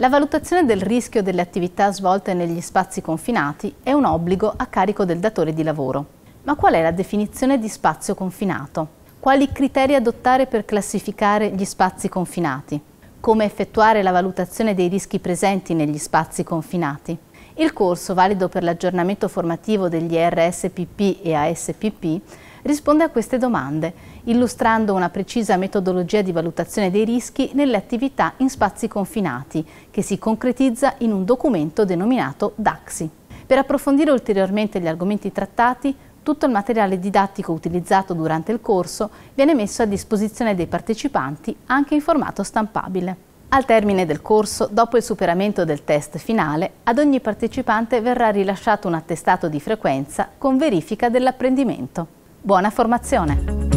La valutazione del rischio delle attività svolte negli spazi confinati è un obbligo a carico del datore di lavoro. Ma qual è la definizione di spazio confinato? Quali criteri adottare per classificare gli spazi confinati? Come effettuare la valutazione dei rischi presenti negli spazi confinati? Il corso, valido per l'aggiornamento formativo degli RSPP e ASPP, risponde a queste domande, illustrando una precisa metodologia di valutazione dei rischi nelle attività in spazi confinati, che si concretizza in un documento denominato DAXI. Per approfondire ulteriormente gli argomenti trattati, tutto il materiale didattico utilizzato durante il corso viene messo a disposizione dei partecipanti anche in formato stampabile. Al termine del corso, dopo il superamento del test finale, ad ogni partecipante verrà rilasciato un attestato di frequenza con verifica dell'apprendimento. Buona formazione!